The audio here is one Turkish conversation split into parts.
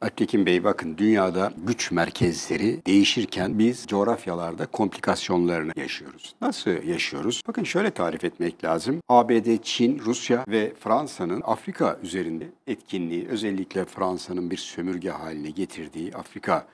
Aktekin Bey bakın dünyada güç merkezleri değişirken biz coğrafyalarda komplikasyonlarını yaşıyoruz. Nasıl yaşıyoruz? Bakın şöyle tarif etmek lazım. ABD, Çin, Rusya ve Fransa'nın Afrika üzerinde etkinliği özellikle Fransa'nın bir sömürge haline getirdiği Afrika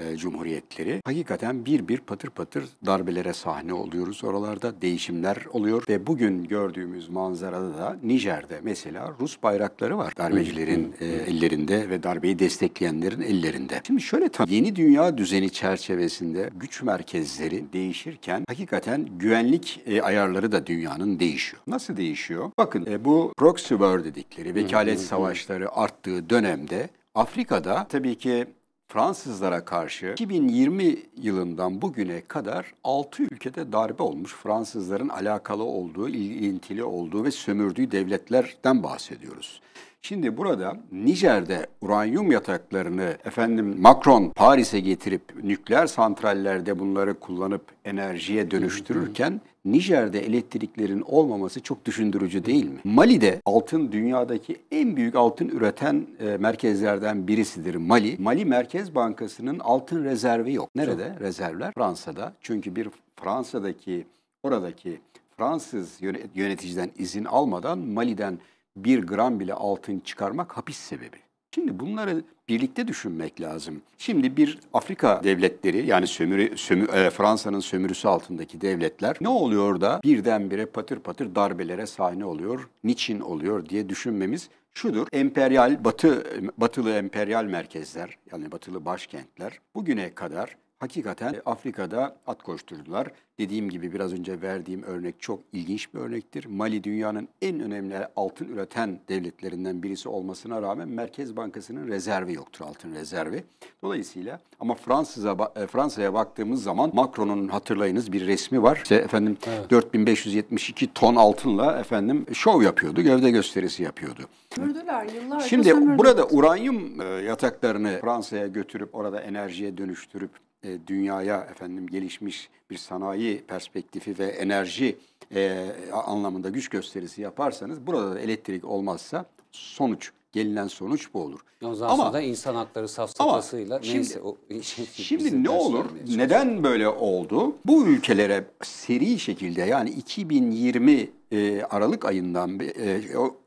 e, cumhuriyetleri hakikaten bir bir patır patır darbelere sahne oluyoruz. Oralarda değişimler oluyor ve bugün gördüğümüz manzarada da Nijer'de mesela Rus bayrakları var. Darbecilerin e, ellerinde ve darbeyi destekleyenlerin ellerinde. Şimdi şöyle tabii yeni dünya düzeni çerçevesinde güç merkezleri değişirken hakikaten güvenlik e, ayarları da dünyanın değişiyor. Nasıl değişiyor? Bakın e, bu proxy war dedikleri vekalet savaşları arttığı dönemde Afrika'da tabii ki Fransızlara karşı 2020 yılından bugüne kadar 6 ülkede darbe olmuş. Fransızların alakalı olduğu, ilintili olduğu ve sömürdüğü devletlerden bahsediyoruz. Şimdi burada Nijer'de uranyum yataklarını efendim Macron Paris'e getirip nükleer santrallerde bunları kullanıp enerjiye dönüştürürken Nijer'de elektriklerin olmaması çok düşündürücü değil mi? Mali'de altın dünyadaki en büyük altın üreten e, merkezlerden birisidir Mali. Mali Merkez Bankası'nın altın rezervi yok. Nerede çok. rezervler? Fransa'da. Çünkü bir Fransa'daki oradaki Fransız yöneticiden izin almadan Mali'den bir gram bile altın çıkarmak hapis sebebi. Şimdi bunları birlikte düşünmek lazım. Şimdi bir Afrika devletleri yani sömürü, sömü, e, Fransa'nın sömürüsü altındaki devletler ne oluyor da birdenbire patır patır darbelere sahne oluyor, niçin oluyor diye düşünmemiz şudur. Emperyal, batı, batılı emperyal merkezler yani batılı başkentler bugüne kadar hakikaten e, Afrika'da at koşturdular. Dediğim gibi biraz önce verdiğim örnek çok ilginç bir örnektir. Mali dünyanın en önemli altın üreten devletlerinden birisi olmasına rağmen Merkez Bankası'nın rezervi yoktur altın rezervi. Dolayısıyla ama Fransız'a e, Fransa'ya baktığımız zaman Macron'un hatırlayınız bir resmi var. İşte efendim evet. 4572 ton altınla efendim şov yapıyordu, gövde gösterisi yapıyordu. Mürdüler yıllar. Şimdi burada uranyum e, yataklarını Fransa'ya götürüp orada enerjiye dönüştürüp e, dünyaya efendim gelişmiş bir sanayi perspektifi ve enerji e, anlamında güç gösterisi yaparsanız burada da elektrik olmazsa sonuç gelinen sonuç bu olur. ama da insan hakları safsatasıyla şimdi, o şimdi ne olur? Neden böyle oldu? Bu ülkelere seri şekilde yani 2020 e, Aralık ayından e,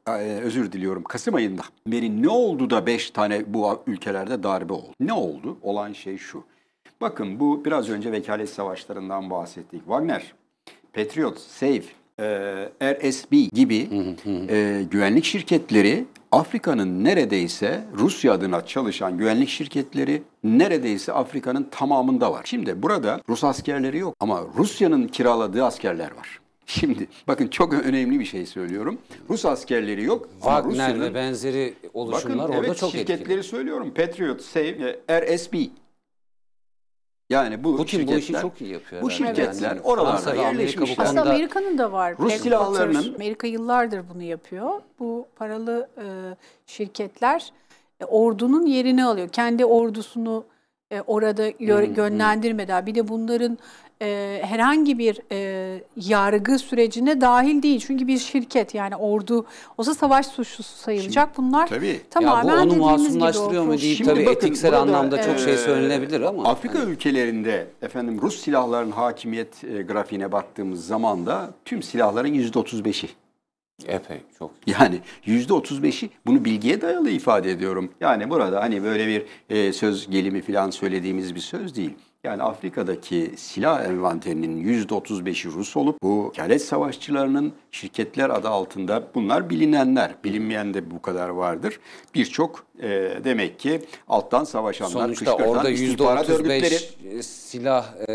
e, özür diliyorum Kasım ayında beri ne oldu da 5 tane bu ülkelerde darbe oldu? Ne oldu? Olan şey şu. Bakın bu biraz önce vekalet savaşlarından bahsettik. Wagner, Patriot, Save, e, RSB gibi e, güvenlik şirketleri Afrika'nın neredeyse Rusya adına çalışan güvenlik şirketleri neredeyse Afrika'nın tamamında var. Şimdi burada Rus askerleri yok ama Rusya'nın kiraladığı askerler var. Şimdi bakın çok önemli bir şey söylüyorum. Rus askerleri yok. Wagner ve benzeri oluşumlar bakın, orada evet, çok etkili. Bakın evet şirketleri söylüyorum. Patriot, Save, RSB yani bu Putin bu işi çok iyi yapıyor. Bu şirketler yani, oralarda yerleşmişler. Aslında Amerika'nın da var. Rus Pek silahlarının. Amerika yıllardır bunu yapıyor. Bu paralı e, şirketler e, ordunun yerini alıyor. Kendi ordusunu e, orada orada yönlendirmeden bir de bunların e, herhangi bir e, yargı sürecine dahil değil. Çünkü bir şirket yani ordu olsa savaş suçlusu sayılacak. Şimdi, Bunlar tabii, tamamen ya bu onu masumlaştırıyor mu deyip Şimdi tabii bakın, etiksel burada, anlamda e, çok şey söylenebilir ama. Afrika yani. ülkelerinde efendim Rus silahların hakimiyet e, grafiğine baktığımız zaman da tüm silahların %35'i Epey çok. Yani yüzde otuz beşi bunu bilgiye dayalı ifade ediyorum. Yani burada hani böyle bir e, söz gelimi falan söylediğimiz bir söz değil. Yani Afrika'daki silah envanterinin %35'i Rus olup bu kelet savaşçılarının şirketler adı altında bunlar bilinenler, bilinmeyen de bu kadar vardır. Birçok e, demek ki alttan savaşanlar, Sonuçta orada istihbarat örgütleri. silah e,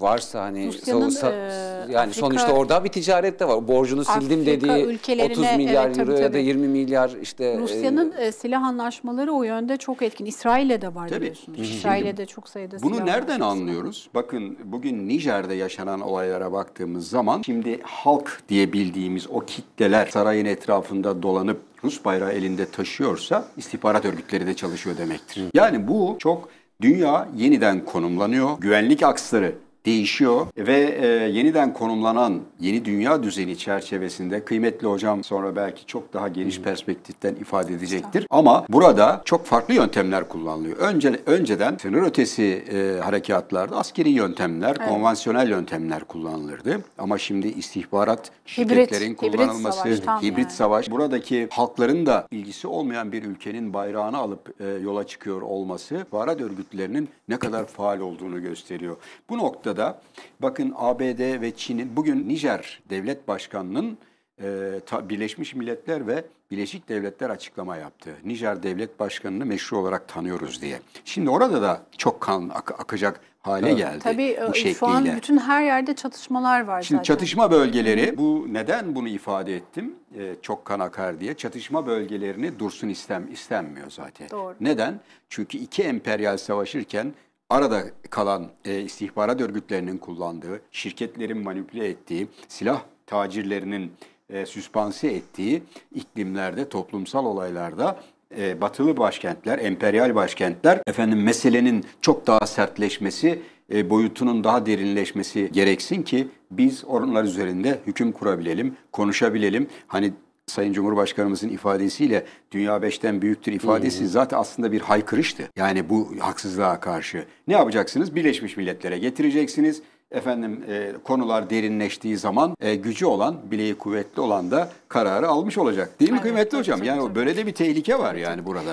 varsa hani Rusya'nın, sa, e, yani Afrika, sonuçta orada bir ticaret de var. Borcunu sildim Afrika dediği 30 milyar evet, euro ya da 20 milyar işte. E, Rusya'nın e, silah anlaşmaları o yönde çok etkin. İsrail'e de var tabii. biliyorsunuz. İsrail'e de çok sayıda silah. Bunu nerede? Nereden anlıyoruz? Bakın bugün Nijer'de yaşanan olaylara baktığımız zaman şimdi halk diye bildiğimiz o kitleler sarayın etrafında dolanıp Rus bayrağı elinde taşıyorsa istihbarat örgütleri de çalışıyor demektir. Yani bu çok Dünya yeniden konumlanıyor. Güvenlik aksları değişiyor ve e, yeniden konumlanan yeni dünya düzeni çerçevesinde kıymetli hocam sonra belki çok daha geniş hmm. perspektiften ifade edecektir. Ama burada çok farklı yöntemler kullanılıyor. Önce önceden sınır ötesi e, harekatlarda askeri yöntemler, evet. konvansiyonel yöntemler kullanılırdı. Ama şimdi istihbarat şirketlerin hibrit, kullanılması, hibrit savaş, hibrit yani. savaş buradaki halkların da ilgisi olmayan bir ülkenin bayrağını alıp e, yola çıkıyor olması istihbarat örgütlerinin ne kadar faal olduğunu gösteriyor. Bu nokta da bakın ABD ve Çin'in bugün Nijer devlet başkanının e, ta, Birleşmiş Milletler ve Birleşik Devletler açıklama yaptı. Nijer devlet başkanını meşru olarak tanıyoruz diye. Şimdi orada da çok kan ak- akacak hale evet. geldi Tabii, e, bu şekliyle. Şu an bütün her yerde çatışmalar var Şimdi zaten. çatışma bölgeleri, bu neden bunu ifade ettim ee, çok kan akar diye. Çatışma bölgelerini dursun istem istenmiyor zaten. Doğru. Neden? Çünkü iki emperyal savaşırken arada kalan e, istihbarat örgütlerinin kullandığı, şirketlerin manipüle ettiği, silah tacirlerinin e, süspanse ettiği iklimlerde, toplumsal olaylarda e, batılı başkentler, emperyal başkentler efendim meselenin çok daha sertleşmesi, e, boyutunun daha derinleşmesi gereksin ki biz onlar üzerinde hüküm kurabilelim, konuşabilelim. Hani Sayın Cumhurbaşkanımızın ifadesiyle dünya beşten büyüktür ifadesi hmm. zaten aslında bir haykırıştı. Yani bu haksızlığa karşı ne yapacaksınız? Birleşmiş Milletler'e getireceksiniz. Efendim e, konular derinleştiği zaman e, gücü olan, bileği kuvvetli olan da kararı almış olacak. Değil mi evet, kıymetli hocam? Yani böyle de bir tehlike var yani burada.